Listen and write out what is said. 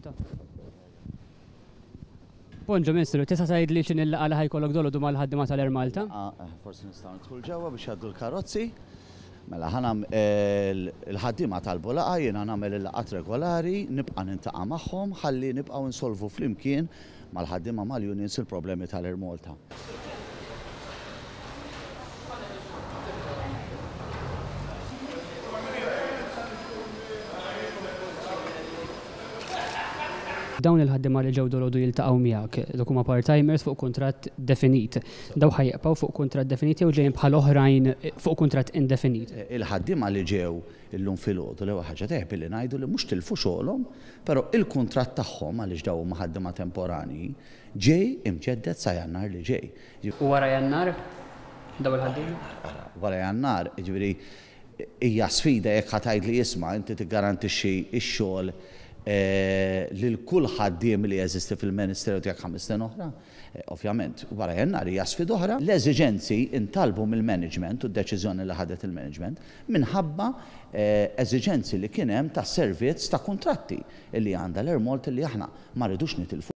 kommenta. Bonġo Ministru, tista' tgħid li x'in il għala ħajkolog dolu dumal ħaddima tal-Air Malta? Ah, eh, forsi nistgħu nidħul ġewwa biex jgħaddu l-karozzi. Mela ħanam il-ħaddima eh, tal-bulaqa jiena nagħmel il-laqat regolari, nibqa' nintaqa' magħhom, ħalli nibqa' nsolvu flimkien mal-ħaddima mal-unions il-problemi tal-Air Malta. dawn il-ħaddima li ġew dolodu jiltaqgħu miegħek, dok huma part-timers fuq kuntratt definit. Daw ħajjaqgħu fuq kuntratt definit jew ġejjin bħal oħrajn eh, fuq kuntratt indefinit. Eh, il-ħaddima li ġew illum filgħodu li ħaġa teħ billi ngħidu li mhux tilfu xogħolhom, però il-kuntratt tagħhom għaliex daw huma ħaddima temporani ġej imġedded sa jannar li ġej. U wara jannar? Daw il-ħaddim? Wara jannar, ġviri, hija sfida jekk ħatajt li jisma, inti tiggarantixxi x-xogħol Eh, li l-kull ħaddim li jeżisti fil-Ministeru tiegħek ħames sena oħra, eh, ovvjament, wara jenna hija jasfid oħra, l-eżiġenzi intalbu mill-management u d-deċiżjoni li ħadet il-management minħabba eh, eżiġenzi li kien hemm ta' servizz ta' kuntratti li għandha l-ermolt li aħna ma rridux nitilfu.